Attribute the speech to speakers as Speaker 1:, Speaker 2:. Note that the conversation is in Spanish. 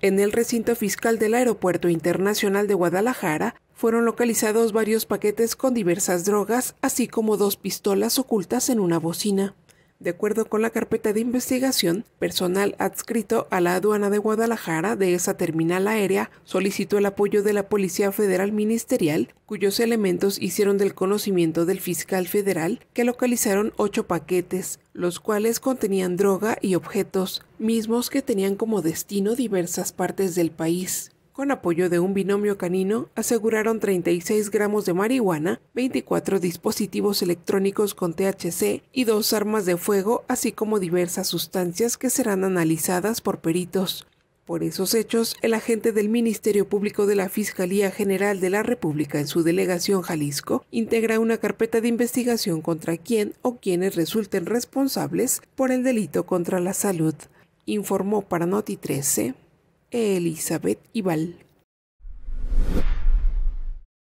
Speaker 1: En el recinto fiscal del Aeropuerto Internacional de Guadalajara fueron localizados varios paquetes con diversas drogas, así como dos pistolas ocultas en una bocina de acuerdo con la carpeta de investigación, personal adscrito a la aduana de Guadalajara de esa terminal aérea solicitó el apoyo de la Policía Federal Ministerial, cuyos elementos hicieron del conocimiento del fiscal federal que localizaron ocho paquetes, los cuales contenían droga y objetos, mismos que tenían como destino diversas partes del país con apoyo de un binomio canino, aseguraron 36 gramos de marihuana, 24 dispositivos electrónicos con THC y dos armas de fuego, así como diversas sustancias que serán analizadas por peritos. Por esos hechos, el agente del Ministerio Público de la Fiscalía General de la República en su delegación Jalisco integra una carpeta de investigación contra quien o quienes resulten responsables por el delito contra la salud, informó para 13 Elizabeth Ibal.